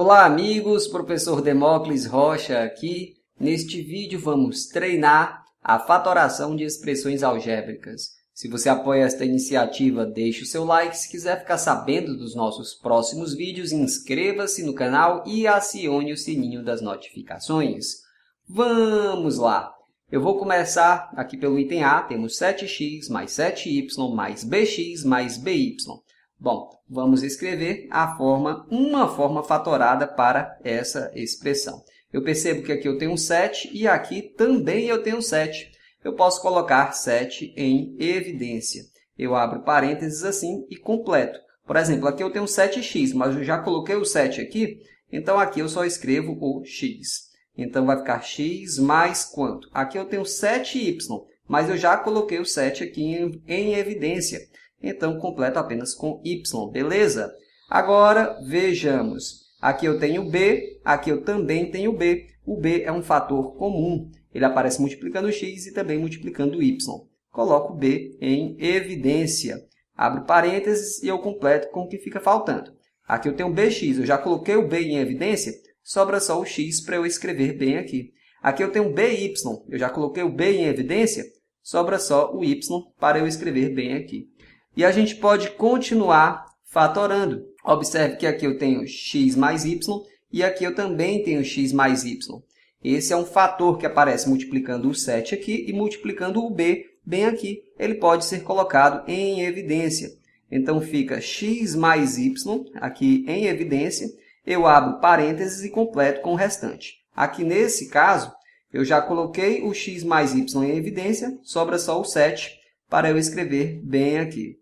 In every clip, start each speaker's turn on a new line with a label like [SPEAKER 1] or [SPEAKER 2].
[SPEAKER 1] Olá, amigos, professor Demócles Rocha aqui. Neste vídeo vamos treinar a fatoração de expressões algébricas. Se você apoia esta iniciativa, deixe o seu like. Se quiser ficar sabendo dos nossos próximos vídeos, inscreva-se no canal e acione o sininho das notificações. Vamos lá! Eu vou começar aqui pelo item A, temos 7x mais 7y mais bx mais by. Bom, vamos escrever a forma, uma forma fatorada para essa expressão. Eu percebo que aqui eu tenho 7 e aqui também eu tenho 7. Eu posso colocar 7 em evidência. Eu abro parênteses assim e completo. Por exemplo, aqui eu tenho 7x, mas eu já coloquei o 7 aqui, então aqui eu só escrevo o x. Então vai ficar x mais quanto? Aqui eu tenho 7y, mas eu já coloquei o 7 aqui em, em evidência então completo apenas com y, beleza? Agora, vejamos. Aqui eu tenho b, aqui eu também tenho b. O b é um fator comum. Ele aparece multiplicando x e também multiplicando y. Coloco b em evidência. Abro parênteses e eu completo com o que fica faltando. Aqui eu tenho bx, eu já coloquei o b em evidência, sobra só o x para eu escrever bem aqui. Aqui eu tenho by, eu já coloquei o b em evidência, sobra só o y para eu escrever bem aqui e a gente pode continuar fatorando. Observe que aqui eu tenho x mais y e aqui eu também tenho x mais y. Esse é um fator que aparece multiplicando o 7 aqui e multiplicando o b bem aqui. Ele pode ser colocado em evidência. Então, fica x mais y aqui em evidência. Eu abro parênteses e completo com o restante. Aqui nesse caso, eu já coloquei o x mais y em evidência, sobra só o 7 para eu escrever bem aqui.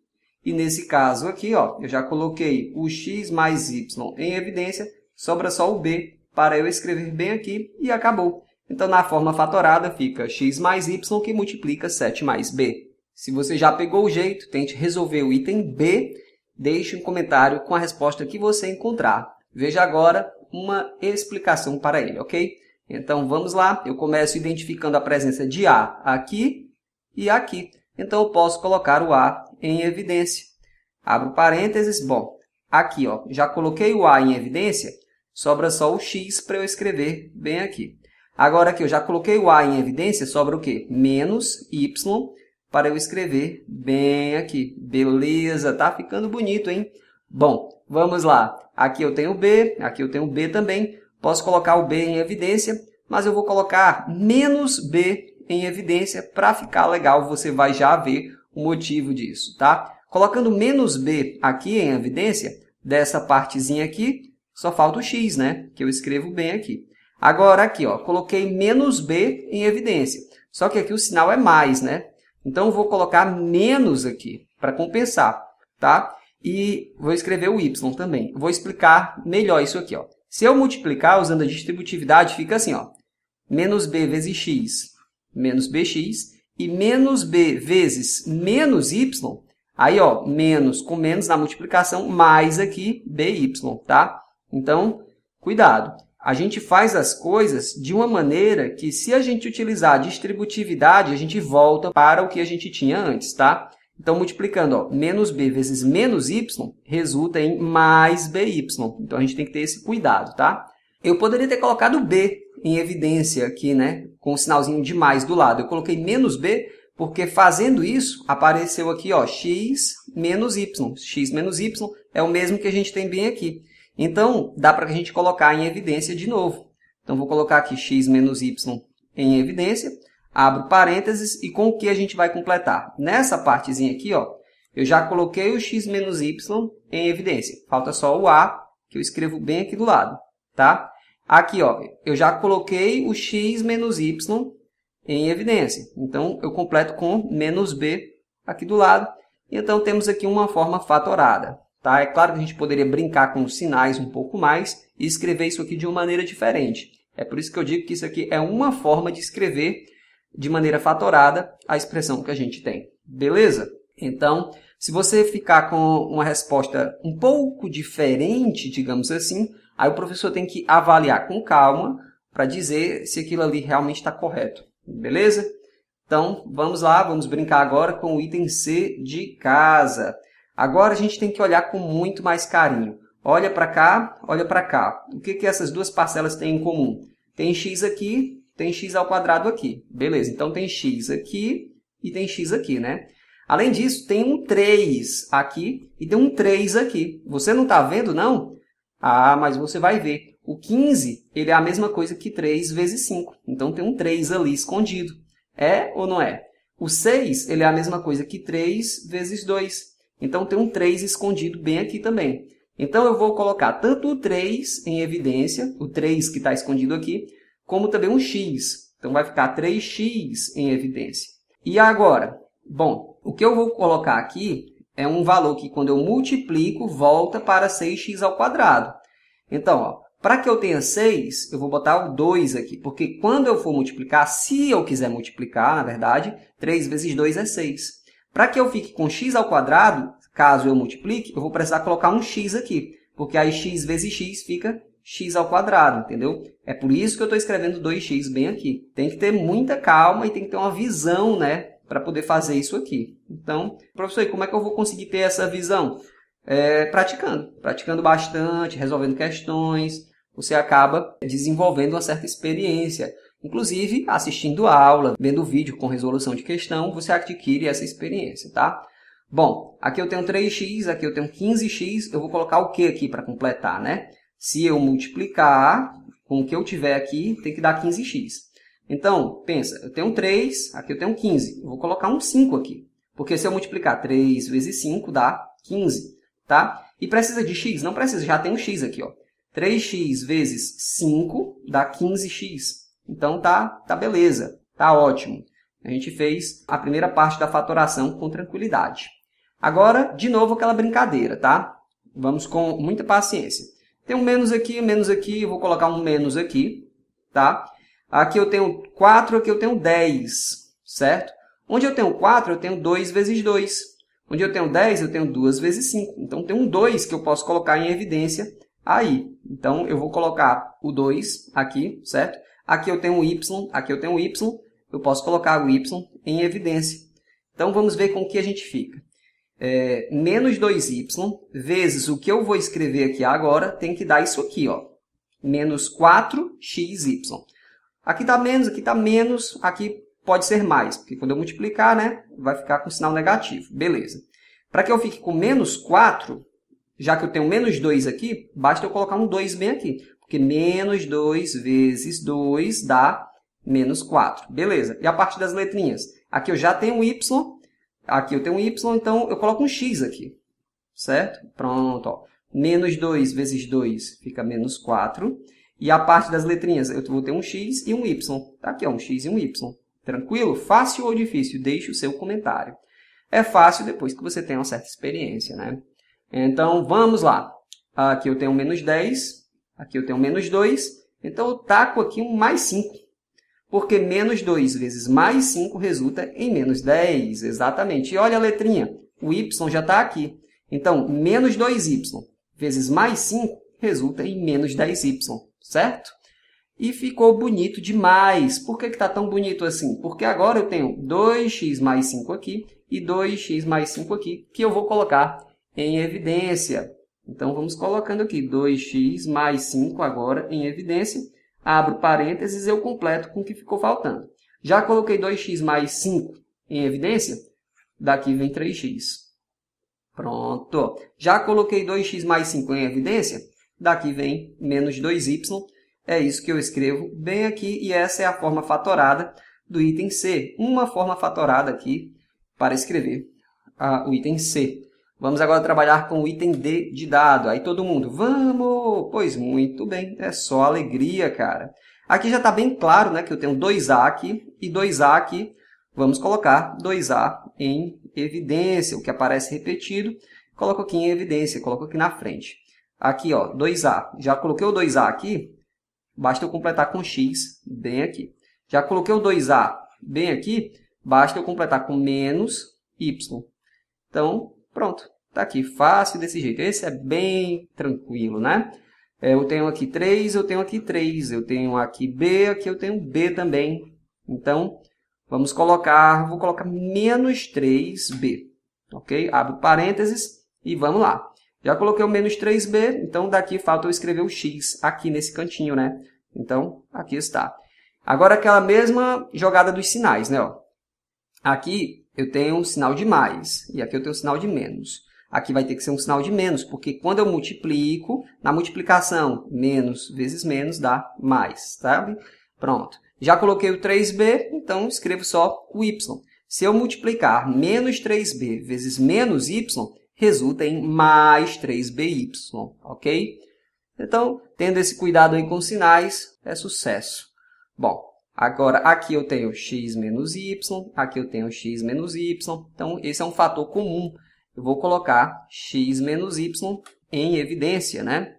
[SPEAKER 1] E nesse caso aqui, ó, eu já coloquei o x mais y em evidência, sobra só o b para eu escrever bem aqui e acabou. Então, na forma fatorada, fica x mais y que multiplica 7 mais b. Se você já pegou o jeito, tente resolver o item b, deixe um comentário com a resposta que você encontrar. Veja agora uma explicação para ele, ok? Então, vamos lá. Eu começo identificando a presença de A aqui e aqui. Então, eu posso colocar o A em evidência. Abro parênteses. Bom, aqui, ó, já coloquei o A em evidência, sobra só o X para eu escrever bem aqui. Agora aqui, eu já coloquei o A em evidência, sobra o quê? Menos Y para eu escrever bem aqui. Beleza, tá ficando bonito, hein? Bom, vamos lá. Aqui eu tenho B, aqui eu tenho B também. Posso colocar o B em evidência, mas eu vou colocar menos B em evidência, para ficar legal você vai já ver o motivo disso, tá? Colocando menos B aqui em evidência, dessa partezinha aqui, só falta o X, né? Que eu escrevo bem aqui. Agora aqui, ó, coloquei menos B em evidência. Só que aqui o sinal é mais, né? Então, vou colocar menos aqui para compensar, tá? E vou escrever o y também. Vou explicar melhor isso aqui, ó. Se eu multiplicar usando a distributividade, fica assim, ó. Menos b vezes x menos bx, e menos b vezes menos y, aí, ó, menos com menos na multiplicação, mais aqui by, tá? Então, cuidado. A gente faz as coisas de uma maneira que, se a gente utilizar a distributividade, a gente volta para o que a gente tinha antes, tá? Então, multiplicando, ó, menos b vezes menos y resulta em mais by. Então, a gente tem que ter esse cuidado, tá? Eu poderia ter colocado b em evidência aqui, né? Com um sinalzinho de mais do lado. Eu coloquei menos B porque fazendo isso, apareceu aqui, ó, x menos y. x menos y é o mesmo que a gente tem bem aqui. Então, dá para a gente colocar em evidência de novo. Então, vou colocar aqui x menos y em evidência, abro parênteses e com o que a gente vai completar? Nessa partezinha aqui, ó, eu já coloquei o x menos y em evidência. Falta só o a, que eu escrevo bem aqui do lado, tá? Aqui, ó, eu já coloquei o x menos y em evidência. Então, eu completo com menos b aqui do lado. Então, temos aqui uma forma fatorada. Tá? É claro que a gente poderia brincar com os sinais um pouco mais e escrever isso aqui de uma maneira diferente. É por isso que eu digo que isso aqui é uma forma de escrever de maneira fatorada a expressão que a gente tem. Beleza? Então, se você ficar com uma resposta um pouco diferente, digamos assim, Aí o professor tem que avaliar com calma para dizer se aquilo ali realmente está correto, beleza? Então vamos lá, vamos brincar agora com o item C de casa. Agora a gente tem que olhar com muito mais carinho. Olha para cá, olha para cá. O que, que essas duas parcelas têm em comum? Tem x aqui, tem x ao quadrado aqui. Beleza, então tem x aqui e tem x aqui, né? Além disso, tem um 3 aqui e tem um 3 aqui. Você não está vendo, não? Ah, mas você vai ver. O 15, ele é a mesma coisa que 3 vezes 5. Então tem um 3 ali escondido. É ou não é? O 6, ele é a mesma coisa que 3 vezes 2. Então tem um 3 escondido bem aqui também. Então eu vou colocar tanto o 3 em evidência, o 3 que está escondido aqui, como também um x. Então vai ficar 3x em evidência. E agora? Bom, o que eu vou colocar aqui é um valor que quando eu multiplico volta para 6x ao quadrado. Então, para que eu tenha 6, eu vou botar o 2 aqui, porque quando eu for multiplicar, se eu quiser multiplicar, na verdade, 3 vezes 2 é 6. Para que eu fique com x ao quadrado, caso eu multiplique, eu vou precisar colocar um x aqui, porque aí x vezes x fica x ao quadrado, entendeu? É por isso que eu estou escrevendo 2x bem aqui. Tem que ter muita calma e tem que ter uma visão, né, para poder fazer isso aqui. Então, professor, como é que eu vou conseguir ter essa visão? é, praticando, praticando bastante, resolvendo questões, você acaba desenvolvendo uma certa experiência. Inclusive, assistindo a aula, vendo vídeo com resolução de questão, você adquire essa experiência, tá? Bom, aqui eu tenho 3x, aqui eu tenho 15x, eu vou colocar o que aqui para completar, né? Se eu multiplicar com o que eu tiver aqui, tem que dar 15x. Então, pensa, eu tenho 3, aqui eu tenho 15, eu vou colocar um 5 aqui. Porque se eu multiplicar 3 vezes 5, dá 15 tá? E precisa de x? Não precisa, já tem um x aqui, ó. 3x vezes 5 dá 15x. Então tá, tá beleza, tá ótimo. A gente fez a primeira parte da fatoração com tranquilidade. Agora, de novo aquela brincadeira, tá? Vamos com muita paciência. Tem um menos aqui, menos aqui, eu vou colocar um menos aqui, tá? Aqui eu tenho 4, aqui eu tenho 10, certo? Onde eu tenho 4, eu tenho 2 vezes 2. Onde eu tenho 10, eu tenho 2 vezes 5. Então, tem um 2 que eu posso colocar em evidência aí. Então, eu vou colocar o 2 aqui, certo? Aqui eu tenho um y, aqui eu tenho um y. Eu posso colocar o y em evidência. Então, vamos ver com o que a gente fica. É, menos 2y vezes o que eu vou escrever aqui agora tem que dar isso aqui, ó. Menos 4xy. Aqui está menos, aqui está menos, aqui pode ser mais, porque quando eu multiplicar, né, vai ficar com sinal negativo. Beleza. Para que eu fique com menos 4, já que eu tenho menos 2 aqui, basta eu colocar um 2 bem aqui. Porque menos 2 vezes 2 dá menos 4. Beleza. E a parte das letrinhas? Aqui eu já tenho um y, aqui eu tenho um y, então eu coloco um x aqui. Certo? Pronto. Ó. Menos 2 vezes 2 fica menos 4. E a parte das letrinhas, eu vou ter um x e um y. Tá aqui, ó, um x e um y. Tranquilo? Fácil ou difícil? Deixe o seu comentário. É fácil depois que você tem uma certa experiência, né? Então, vamos lá. Aqui eu tenho menos 10, aqui eu tenho menos 2, então eu taco aqui um mais 5. Porque menos 2 vezes mais 5 resulta em menos 10, exatamente. E olha a letrinha, o y já está aqui. Então, menos 2y vezes mais 5 resulta em menos 10y, certo? E ficou bonito demais. Por que está tão bonito assim? Porque agora eu tenho 2x mais 5 aqui e 2x mais 5 aqui, que eu vou colocar em evidência. Então, vamos colocando aqui 2x mais 5 agora em evidência. Abro parênteses e eu completo com o que ficou faltando. Já coloquei 2x mais 5 em evidência, daqui vem 3x. Pronto. Já coloquei 2x mais 5 em evidência, daqui vem menos 2y é isso que eu escrevo bem aqui e essa é a forma fatorada do item C. Uma forma fatorada aqui para escrever o item C. Vamos agora trabalhar com o item D de dado. Aí todo mundo, vamos! Pois muito bem, é só alegria, cara. Aqui já está bem claro né, que eu tenho 2A aqui e 2A aqui. Vamos colocar 2A em evidência, o que aparece repetido. Coloco aqui em evidência, coloco aqui na frente. Aqui, ó, 2A. Já coloquei o 2A aqui, basta eu completar com x bem aqui. Já coloquei o 2a bem aqui, basta eu completar com menos y. Então, pronto. Está aqui, fácil desse jeito. Esse é bem tranquilo, né? É, eu tenho aqui 3, eu tenho aqui 3, eu tenho aqui B, aqui eu tenho B também. Então, vamos colocar, vou colocar menos 3B, ok? Abro parênteses e vamos lá. Já coloquei o menos 3b, então daqui falta eu escrever o x aqui nesse cantinho, né? Então, aqui está. Agora, aquela mesma jogada dos sinais, né? Ó. Aqui eu tenho um sinal de mais e aqui eu tenho um sinal de menos. Aqui vai ter que ser um sinal de menos, porque quando eu multiplico, na multiplicação, menos vezes menos dá mais, sabe? Pronto. Já coloquei o 3b, então escrevo só o y. Se eu multiplicar menos 3b vezes menos y, resulta em mais 3BY, ok? Então, tendo esse cuidado aí com sinais, é sucesso. Bom, agora aqui eu tenho x menos y, aqui eu tenho x menos y, então esse é um fator comum. Eu vou colocar x menos y em evidência, né?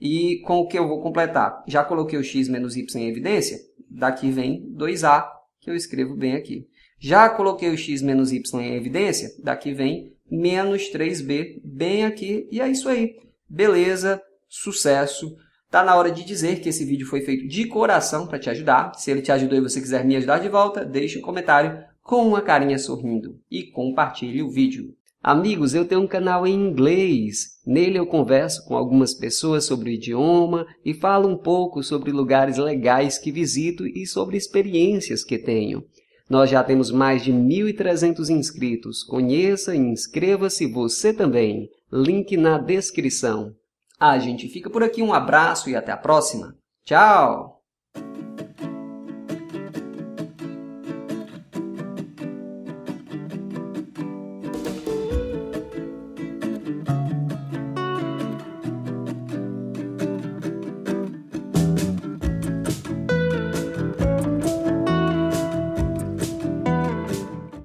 [SPEAKER 1] E com o que eu vou completar? Já coloquei o x menos y em evidência? Daqui vem 2a, que eu escrevo bem aqui. Já coloquei o x menos y em evidência? Daqui vem menos 3b, bem aqui. E é isso aí. Beleza, sucesso. Tá na hora de dizer que esse vídeo foi feito de coração para te ajudar. Se ele te ajudou e você quiser me ajudar de volta, deixe um comentário com uma carinha sorrindo e compartilhe o vídeo. Amigos, eu tenho um canal em inglês. Nele eu converso com algumas pessoas sobre o idioma e falo um pouco sobre lugares legais que visito e sobre experiências que tenho. Nós já temos mais de 1.300 inscritos. Conheça e inscreva-se você também. Link na descrição. A ah, gente fica por aqui. Um abraço e até a próxima. Tchau!